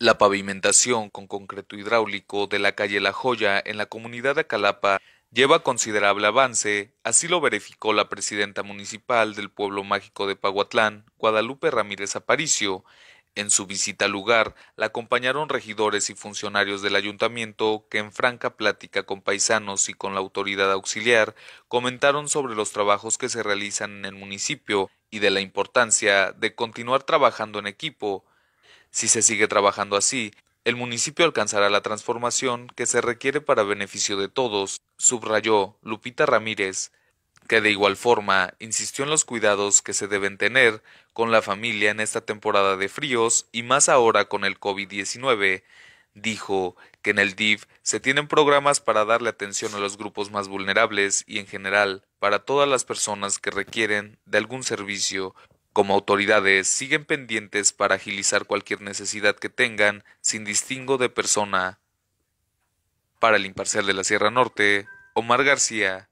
La pavimentación con concreto hidráulico de la calle La Joya en la comunidad de Calapa lleva considerable avance, así lo verificó la presidenta municipal del pueblo mágico de Paguatlán, Guadalupe Ramírez Aparicio. En su visita al lugar la acompañaron regidores y funcionarios del ayuntamiento que en franca plática con paisanos y con la autoridad auxiliar comentaron sobre los trabajos que se realizan en el municipio y de la importancia de continuar trabajando en equipo si se sigue trabajando así, el municipio alcanzará la transformación que se requiere para beneficio de todos, subrayó Lupita Ramírez, que de igual forma insistió en los cuidados que se deben tener con la familia en esta temporada de fríos y más ahora con el COVID-19. Dijo que en el DIF se tienen programas para darle atención a los grupos más vulnerables y en general para todas las personas que requieren de algún servicio, como autoridades, siguen pendientes para agilizar cualquier necesidad que tengan sin distingo de persona. Para el imparcial de la Sierra Norte, Omar García.